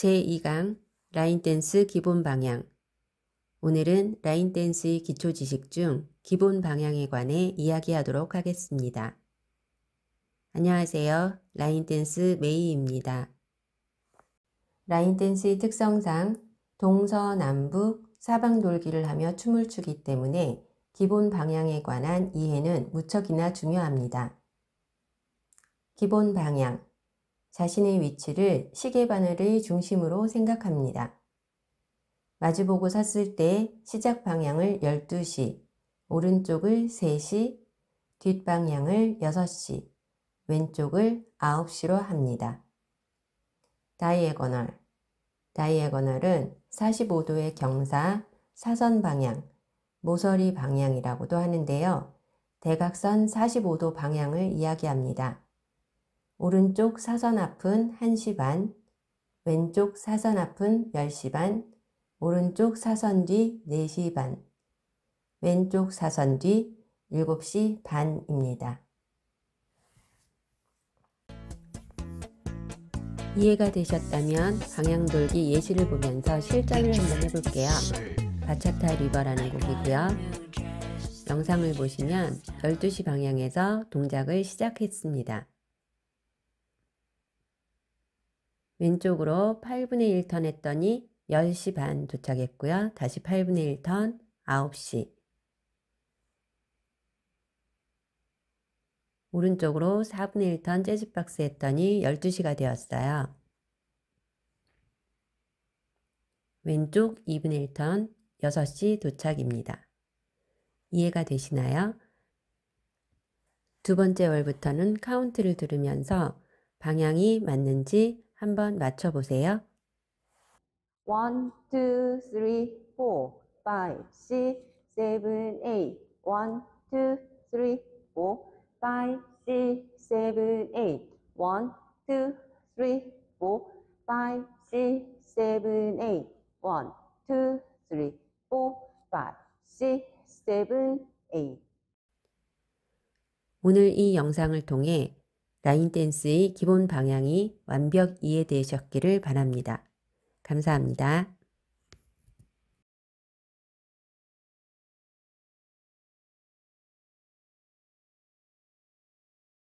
제2강 라인댄스 기본 방향 오늘은 라인댄스의 기초 지식 중 기본 방향에 관해 이야기하도록 하겠습니다. 안녕하세요. 라인댄스 메이입니다. 라인댄스의 특성상 동서남북 사방돌기를 하며 춤을 추기 때문에 기본 방향에 관한 이해는 무척이나 중요합니다. 기본 방향 자신의 위치를 시계 바늘의 중심으로 생각합니다. 마주보고 섰을 때 시작 방향을 12시, 오른쪽을 3시, 뒷방향을 6시, 왼쪽을 9시로 합니다. 다이에거널 다이에거널은 45도의 경사, 사선 방향, 모서리 방향이라고도 하는데요. 대각선 45도 방향을 이야기합니다. 오른쪽 사선 앞은 1시 반, 왼쪽 사선 앞은 10시 반, 오른쪽 사선 뒤 4시 반, 왼쪽 사선 뒤 7시 반입니다. 이해가 되셨다면 방향돌기 예시를 보면서 실전을 한번 해볼게요. 바차타 리버라는 곡이고요. 영상을 보시면 12시 방향에서 동작을 시작했습니다. 왼쪽으로 8분의 1턴 했더니 10시 반 도착했고요. 다시 8분의 1턴 9시 오른쪽으로 4분의 1턴 재즈박스 했더니 12시가 되었어요. 왼쪽 2분의 1턴 6시 도착입니다. 이해가 되시나요? 두 번째 월부터는 카운트를 들으면서 방향이 맞는지 한번 맞춰보세요. 1, 2, 3, 4, 5, 6, 7, 8. 1, 2, 3, 4, 5, 6, 7, 8. 1, 2, 3, 4, 5, 6, 7, 8. 1, 2, 3, 4, 5, 6, 7, 8. 오늘 이 영상을 통해 라인댄스의 기본 방향이 완벽 이해되셨기를 바랍니다. 감사합니다.